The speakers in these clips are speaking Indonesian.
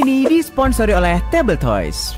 ini disponsori oleh Table Toys.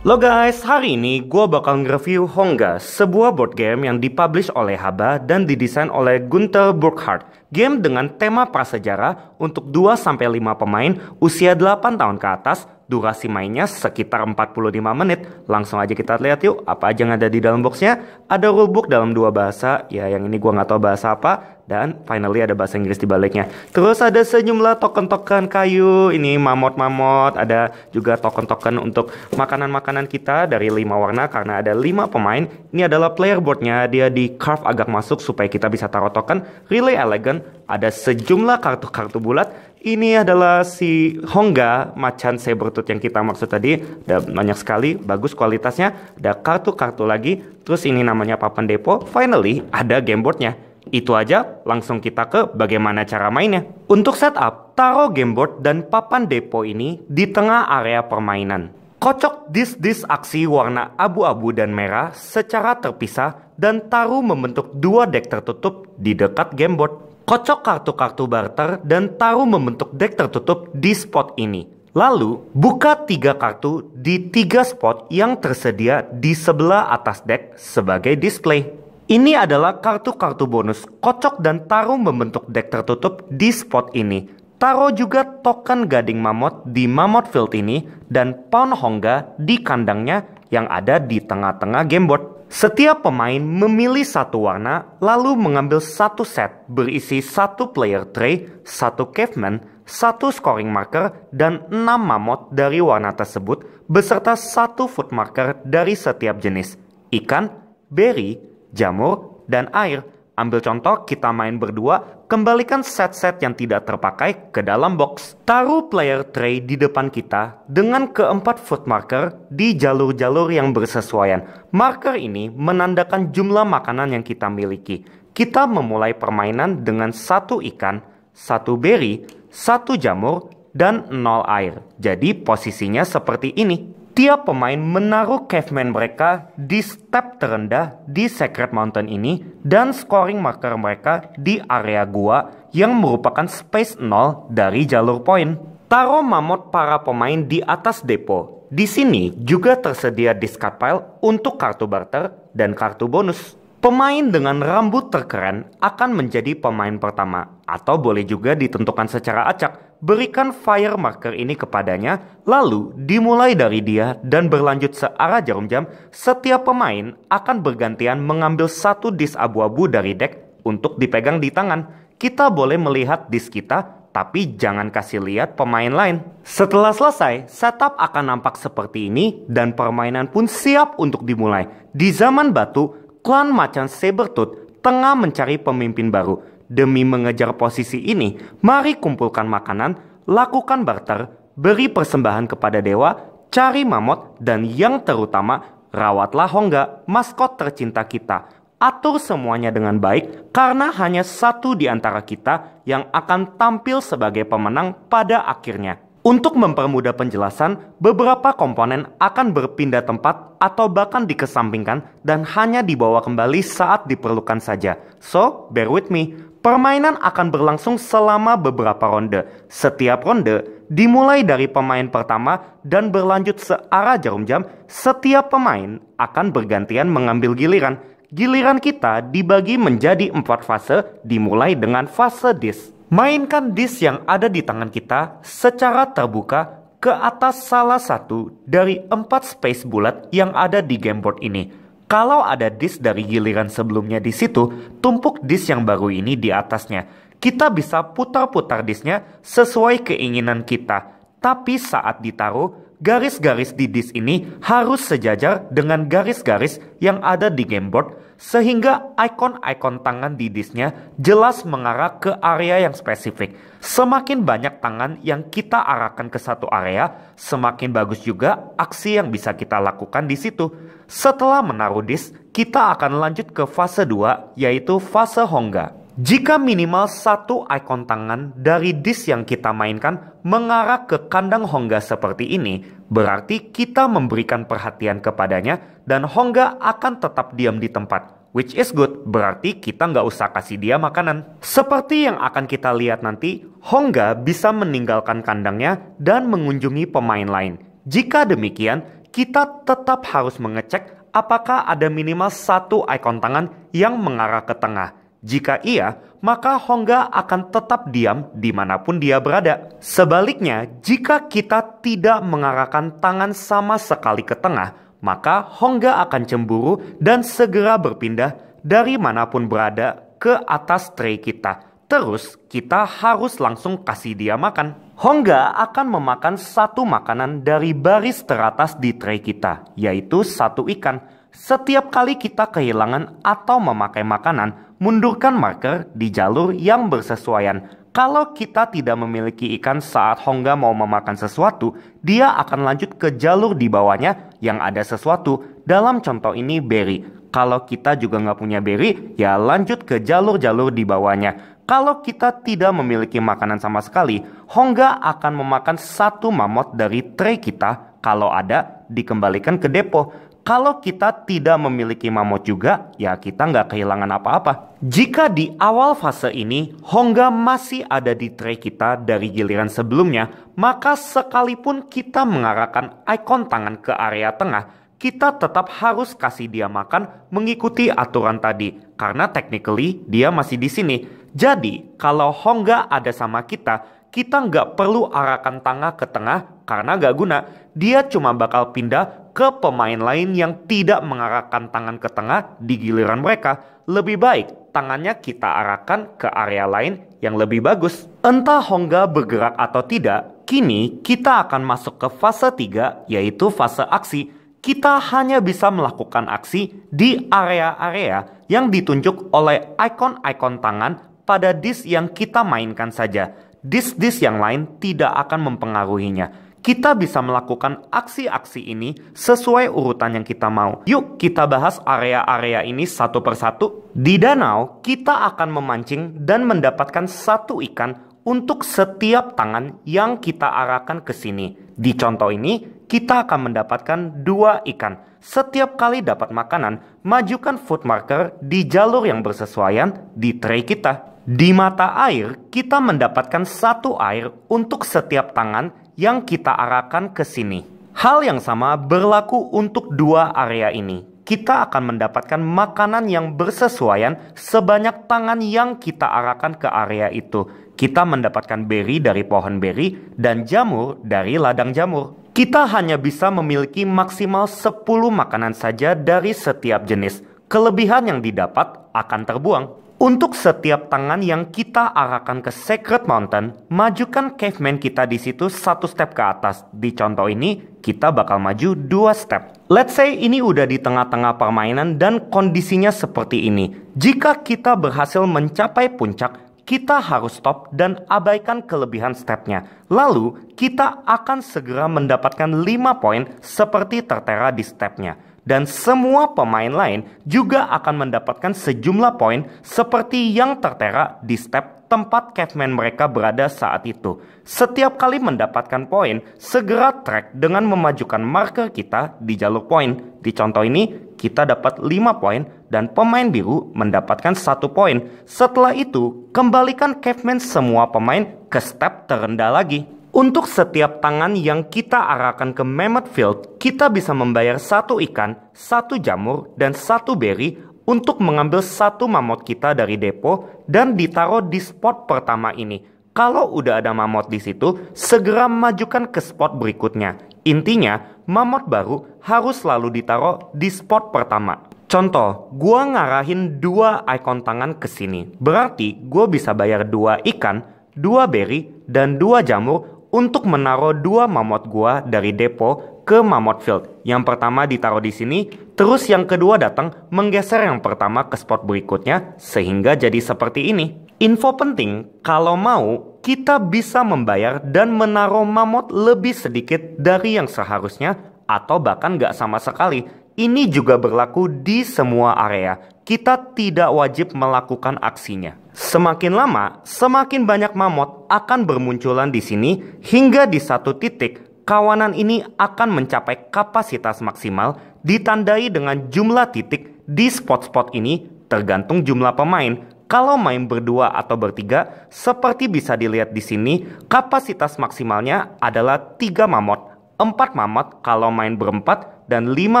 Lo guys, hari ini gue bakal nge-review Honga, sebuah board game yang dipublish oleh Haba dan didesain oleh Gunter Burkhardt game dengan tema prasejarah untuk 2-5 pemain usia 8 tahun ke atas, durasi mainnya sekitar 45 menit. Langsung aja kita lihat yuk apa aja yang ada di dalam boxnya. Ada rulebook dalam dua bahasa, ya yang ini gua nggak tahu bahasa apa. Dan finally ada bahasa Inggris di baliknya. Terus ada sejumlah token-token kayu, ini mamot-mamot, ada juga token-token untuk makanan-makanan kita dari lima warna karena ada lima pemain. Ini adalah player boardnya, dia di carve agak masuk supaya kita bisa taruh token. Relay elegan Dragon ada sejumlah kartu-kartu bulat. Ini adalah si Hongga macan sabertooth yang kita maksud tadi. Ada banyak sekali, bagus kualitasnya. Ada kartu-kartu lagi. Terus ini namanya papan depo. Finally, ada gameboardnya. Itu aja, langsung kita ke bagaimana cara mainnya. Untuk setup, taruh gameboard dan papan depo ini di tengah area permainan. Kocok disk-disk aksi warna abu-abu dan merah secara terpisah dan taruh membentuk dua deck tertutup di dekat gameboard. Kocok kartu-kartu barter dan taruh membentuk deck tertutup di spot ini. Lalu, buka tiga kartu di tiga spot yang tersedia di sebelah atas deck sebagai display. Ini adalah kartu-kartu bonus kocok dan taruh membentuk deck tertutup di spot ini. Taruh juga token gading mamot di mamot field ini dan pawn hongga di kandangnya yang ada di tengah-tengah gameboard. Setiap pemain memilih satu warna lalu mengambil satu set berisi satu player tray, satu caveman, satu scoring marker, dan enam mamot dari warna tersebut beserta satu food marker dari setiap jenis, ikan, berry, jamur, dan air Ambil contoh, kita main berdua, kembalikan set-set yang tidak terpakai ke dalam box. Taruh player tray di depan kita dengan keempat foot marker di jalur-jalur yang bersesuaian. Marker ini menandakan jumlah makanan yang kita miliki. Kita memulai permainan dengan satu ikan, satu beri, satu jamur, dan nol air. Jadi posisinya seperti ini. Tiap pemain menaruh caveman mereka di step terendah di Sacred Mountain ini dan scoring marker mereka di area gua yang merupakan space 0 dari jalur poin. Taruh mamot para pemain di atas depo. Di sini juga tersedia discard pile untuk kartu barter dan kartu bonus. Pemain dengan rambut terkeren akan menjadi pemain pertama atau boleh juga ditentukan secara acak berikan fire marker ini kepadanya, lalu dimulai dari dia dan berlanjut searah jarum jam, setiap pemain akan bergantian mengambil satu disk abu-abu dari deck untuk dipegang di tangan. Kita boleh melihat disk kita tapi jangan kasih lihat pemain lain. Setelah selesai, setup akan nampak seperti ini dan permainan pun siap untuk dimulai. Di zaman batu, klan macan Sabertooth tengah mencari pemimpin baru. Demi mengejar posisi ini, mari kumpulkan makanan, lakukan barter, beri persembahan kepada dewa, cari mamot, dan yang terutama, rawatlah Hongga, maskot tercinta kita. Atur semuanya dengan baik karena hanya satu di antara kita yang akan tampil sebagai pemenang pada akhirnya. Untuk mempermudah penjelasan, beberapa komponen akan berpindah tempat atau bahkan dikesampingkan dan hanya dibawa kembali saat diperlukan saja. So, bear with me. Permainan akan berlangsung selama beberapa ronde. Setiap ronde dimulai dari pemain pertama dan berlanjut searah jarum jam. Setiap pemain akan bergantian mengambil giliran. Giliran kita dibagi menjadi empat fase, dimulai dengan fase dis. Mainkan dis yang ada di tangan kita secara terbuka ke atas salah satu dari empat space bulat yang ada di gameboard ini. Kalau ada disk dari giliran sebelumnya di situ, tumpuk disk yang baru ini di atasnya. Kita bisa putar-putar disknya sesuai keinginan kita. Tapi saat ditaruh, garis-garis di disk ini harus sejajar dengan garis-garis yang ada di gameboard sehingga ikon-ikon tangan di disknya jelas mengarah ke area yang spesifik. Semakin banyak tangan yang kita arahkan ke satu area, semakin bagus juga aksi yang bisa kita lakukan di situ. Setelah menaruh disk, kita akan lanjut ke fase 2 yaitu fase hongga. Jika minimal satu ikon tangan dari disk yang kita mainkan mengarah ke kandang Hongga seperti ini, berarti kita memberikan perhatian kepadanya dan Hongga akan tetap diam di tempat. Which is good, berarti kita nggak usah kasih dia makanan. Seperti yang akan kita lihat nanti, Hongga bisa meninggalkan kandangnya dan mengunjungi pemain lain. Jika demikian, kita tetap harus mengecek apakah ada minimal satu ikon tangan yang mengarah ke tengah. Jika iya, maka Hongga akan tetap diam dimanapun dia berada. Sebaliknya, jika kita tidak mengarahkan tangan sama sekali ke tengah, maka Hongga akan cemburu dan segera berpindah dari manapun berada ke atas tray kita. Terus kita harus langsung kasih dia makan. Hongga akan memakan satu makanan dari baris teratas di tray kita, yaitu satu ikan. Setiap kali kita kehilangan atau memakai makanan, mundurkan marker di jalur yang bersesuaian. Kalau kita tidak memiliki ikan saat Hongga mau memakan sesuatu, dia akan lanjut ke jalur di bawahnya yang ada sesuatu. Dalam contoh ini berry. Kalau kita juga nggak punya berry, ya lanjut ke jalur-jalur di bawahnya kalau kita tidak memiliki makanan sama sekali, Hongga akan memakan satu mamot dari tray kita kalau ada dikembalikan ke depo. Kalau kita tidak memiliki mamut juga, ya kita nggak kehilangan apa-apa. Jika di awal fase ini Hongga masih ada di tray kita dari giliran sebelumnya, maka sekalipun kita mengarahkan ikon tangan ke area tengah, kita tetap harus kasih dia makan mengikuti aturan tadi karena technically dia masih di sini. Jadi kalau Hongga ada sama kita, kita nggak perlu arahkan tangan ke tengah karena nggak guna. Dia cuma bakal pindah ke pemain lain yang tidak mengarahkan tangan ke tengah di giliran mereka. Lebih baik tangannya kita arahkan ke area lain yang lebih bagus. Entah Hongga bergerak atau tidak, kini kita akan masuk ke fase 3 yaitu fase aksi. Kita hanya bisa melakukan aksi di area-area yang ditunjuk oleh ikon-ikon tangan pada disk yang kita mainkan saja. Disk-disk yang lain tidak akan mempengaruhinya kita bisa melakukan aksi-aksi ini sesuai urutan yang kita mau. Yuk kita bahas area-area ini satu persatu. Di danau, kita akan memancing dan mendapatkan satu ikan untuk setiap tangan yang kita arahkan ke sini. Di contoh ini, kita akan mendapatkan dua ikan. Setiap kali dapat makanan, majukan food marker di jalur yang bersesuaian di tray kita. Di mata air, kita mendapatkan satu air untuk setiap tangan yang kita arahkan ke sini. Hal yang sama berlaku untuk dua area ini. Kita akan mendapatkan makanan yang bersesuaian sebanyak tangan yang kita arahkan ke area itu. Kita mendapatkan beri dari pohon beri dan jamur dari ladang jamur. Kita hanya bisa memiliki maksimal 10 makanan saja dari setiap jenis. Kelebihan yang didapat akan terbuang. Untuk setiap tangan yang kita arahkan ke Sacred Mountain, majukan caveman kita di situ satu step ke atas. Di contoh ini, kita bakal maju dua step. Let's say ini udah di tengah-tengah permainan dan kondisinya seperti ini. Jika kita berhasil mencapai puncak, kita harus stop dan abaikan kelebihan stepnya. Lalu, kita akan segera mendapatkan 5 poin seperti tertera di stepnya dan semua pemain lain juga akan mendapatkan sejumlah poin seperti yang tertera di step tempat caveman mereka berada saat itu. Setiap kali mendapatkan poin, segera track dengan memajukan marker kita di jalur poin. Di contoh ini, kita dapat 5 poin dan pemain biru mendapatkan satu poin. Setelah itu, kembalikan caveman semua pemain ke step terendah lagi. Untuk setiap tangan yang kita arahkan ke Mammoth Field, kita bisa membayar satu ikan, satu jamur, dan satu berry untuk mengambil satu mamot kita dari depo dan ditaruh di spot pertama ini. Kalau udah ada mamot di situ, segera majukan ke spot berikutnya. Intinya, mamot baru harus selalu ditaruh di spot pertama. Contoh, gua ngarahin dua ikon tangan ke sini. Berarti gua bisa bayar dua ikan, dua berry, dan dua jamur untuk menaruh dua mamot gua dari depo ke mamot field. Yang pertama ditaruh di sini, terus yang kedua datang menggeser yang pertama ke spot berikutnya sehingga jadi seperti ini. Info penting, kalau mau kita bisa membayar dan menaruh mamot lebih sedikit dari yang seharusnya atau bahkan nggak sama sekali. Ini juga berlaku di semua area kita tidak wajib melakukan aksinya. Semakin lama, semakin banyak mamot akan bermunculan di sini hingga di satu titik kawanan ini akan mencapai kapasitas maksimal ditandai dengan jumlah titik di spot-spot ini tergantung jumlah pemain. Kalau main berdua atau bertiga, seperti bisa dilihat di sini, kapasitas maksimalnya adalah tiga mamot 4 mamot kalau main berempat, dan 5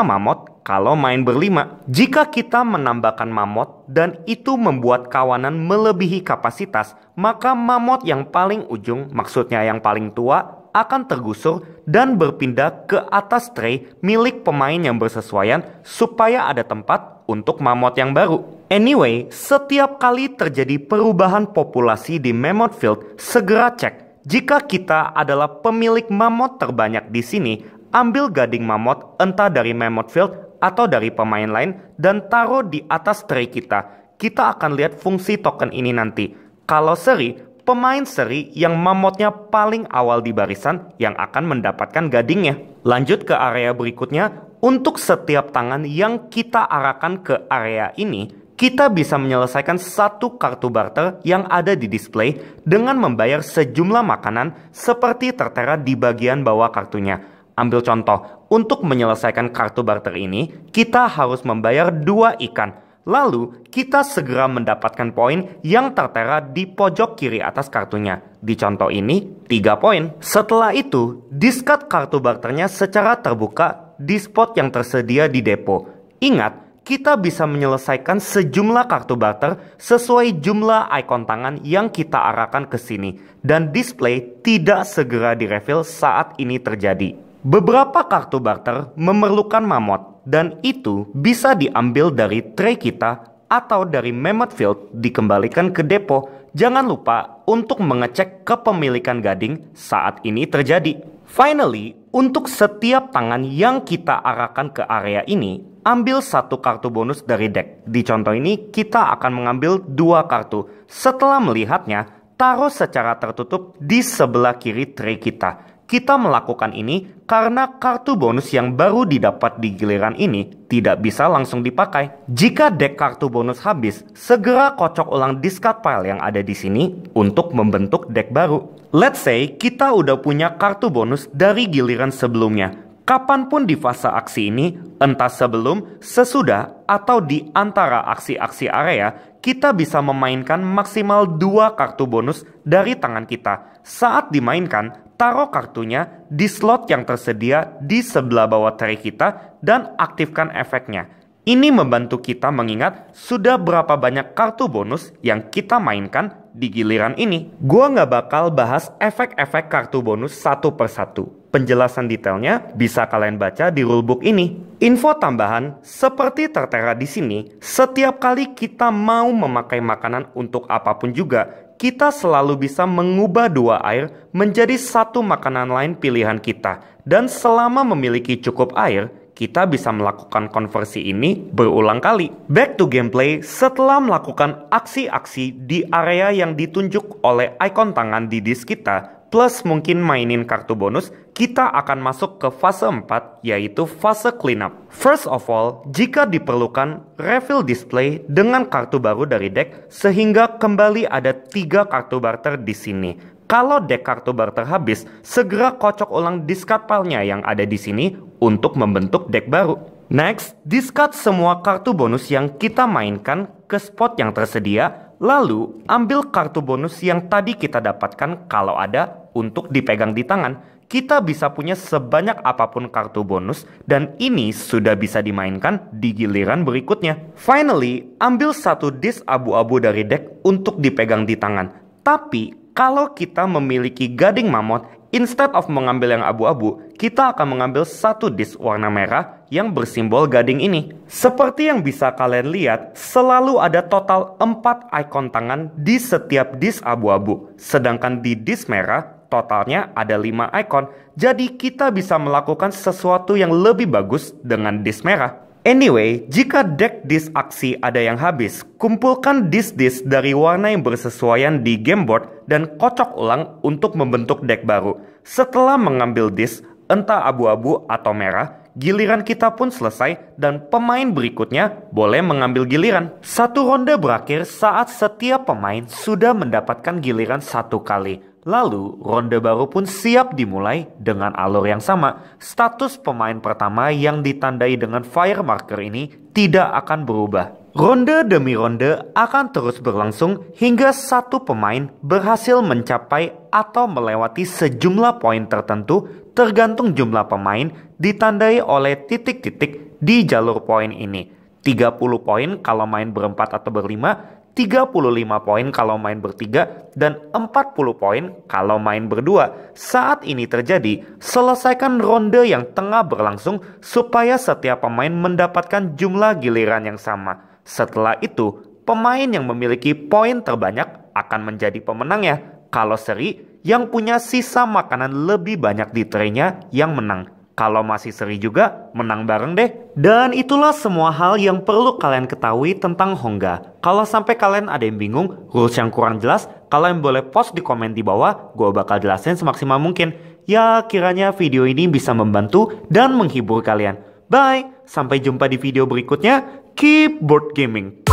mamot kalau main berlima. Jika kita menambahkan mamot dan itu membuat kawanan melebihi kapasitas, maka mamot yang paling ujung, maksudnya yang paling tua, akan tergusur dan berpindah ke atas tray milik pemain yang bersesuaian supaya ada tempat untuk mamot yang baru. Anyway, setiap kali terjadi perubahan populasi di Mammoth Field, segera cek jika kita adalah pemilik mamot terbanyak di sini, ambil gading mamot entah dari mamot field atau dari pemain lain dan taruh di atas tray kita. Kita akan lihat fungsi token ini nanti. Kalau seri, pemain seri yang mamotnya paling awal di barisan yang akan mendapatkan gadingnya. Lanjut ke area berikutnya, untuk setiap tangan yang kita arahkan ke area ini, kita bisa menyelesaikan satu kartu barter yang ada di display dengan membayar sejumlah makanan seperti tertera di bagian bawah kartunya. Ambil contoh, untuk menyelesaikan kartu barter ini, kita harus membayar dua ikan. Lalu, kita segera mendapatkan poin yang tertera di pojok kiri atas kartunya. Di contoh ini, tiga poin. Setelah itu, discard kartu barternya secara terbuka di spot yang tersedia di depo. Ingat, kita bisa menyelesaikan sejumlah kartu barter sesuai jumlah ikon tangan yang kita arahkan ke sini dan display tidak segera direfill saat ini terjadi. Beberapa kartu barter memerlukan mamot dan itu bisa diambil dari tray kita atau dari mamot field dikembalikan ke depo. Jangan lupa untuk mengecek kepemilikan gading saat ini terjadi. Finally, untuk setiap tangan yang kita arahkan ke area ini, ambil satu kartu bonus dari deck. Di contoh ini, kita akan mengambil dua kartu. Setelah melihatnya, taruh secara tertutup di sebelah kiri tray kita. Kita melakukan ini karena kartu bonus yang baru didapat di giliran ini tidak bisa langsung dipakai. Jika deck kartu bonus habis, segera kocok ulang discard pile yang ada di sini untuk membentuk deck baru. Let's say kita udah punya kartu bonus dari giliran sebelumnya. Kapanpun di fase aksi ini, entah sebelum, sesudah, atau di antara aksi-aksi area, kita bisa memainkan maksimal dua kartu bonus dari tangan kita. Saat dimainkan, taruh kartunya di slot yang tersedia di sebelah bawah tray kita dan aktifkan efeknya. Ini membantu kita mengingat sudah berapa banyak kartu bonus yang kita mainkan di giliran ini. Gua nggak bakal bahas efek-efek kartu bonus satu persatu. Penjelasan detailnya bisa kalian baca di rulebook ini. Info tambahan, seperti tertera di sini, setiap kali kita mau memakai makanan untuk apapun juga, kita selalu bisa mengubah dua air menjadi satu makanan lain pilihan kita, dan selama memiliki cukup air, kita bisa melakukan konversi ini berulang kali. Back to gameplay, setelah melakukan aksi-aksi di area yang ditunjuk oleh ikon tangan di disk kita, plus mungkin mainin kartu bonus, kita akan masuk ke fase 4 yaitu fase cleanup. First of all, jika diperlukan, refill display dengan kartu baru dari deck sehingga kembali ada tiga kartu barter di sini. Kalau deck kartu barter habis, segera kocok ulang discard palnya yang ada di sini untuk membentuk deck baru. Next, discard semua kartu bonus yang kita mainkan ke spot yang tersedia, lalu ambil kartu bonus yang tadi kita dapatkan kalau ada untuk dipegang di tangan, kita bisa punya sebanyak apapun kartu bonus dan ini sudah bisa dimainkan di giliran berikutnya. Finally, ambil satu disk abu-abu dari deck untuk dipegang di tangan. Tapi kalau kita memiliki gading mamot, instead of mengambil yang abu-abu, kita akan mengambil satu disk warna merah yang bersimbol gading ini. Seperti yang bisa kalian lihat, selalu ada total 4 ikon tangan di setiap disk abu-abu. Sedangkan di disk merah, Totalnya ada 5 icon, jadi kita bisa melakukan sesuatu yang lebih bagus dengan disk merah. Anyway, jika deck disk aksi ada yang habis, kumpulkan disk-disk dari warna yang bersesuaian di game board dan kocok ulang untuk membentuk deck baru. Setelah mengambil disk, entah abu-abu atau merah, giliran kita pun selesai dan pemain berikutnya boleh mengambil giliran. Satu ronde berakhir saat setiap pemain sudah mendapatkan giliran satu kali. Lalu, ronde baru pun siap dimulai dengan alur yang sama. Status pemain pertama yang ditandai dengan fire marker ini tidak akan berubah. Ronde demi ronde akan terus berlangsung hingga satu pemain berhasil mencapai atau melewati sejumlah poin tertentu tergantung jumlah pemain ditandai oleh titik-titik di jalur poin ini. 30 poin kalau main berempat atau berlima, 35 poin kalau main bertiga, dan 40 poin kalau main berdua. Saat ini terjadi, selesaikan ronde yang tengah berlangsung supaya setiap pemain mendapatkan jumlah giliran yang sama. Setelah itu, pemain yang memiliki poin terbanyak akan menjadi pemenangnya. Kalau seri, yang punya sisa makanan lebih banyak di traynya yang menang. Kalau masih seri juga, menang bareng deh. Dan itulah semua hal yang perlu kalian ketahui tentang Hongga. Kalau sampai kalian ada yang bingung, rules yang kurang jelas, kalian boleh post di komen di bawah, gue bakal jelasin semaksimal mungkin. Ya, kiranya video ini bisa membantu dan menghibur kalian. Bye, sampai jumpa di video berikutnya. Keep board gaming.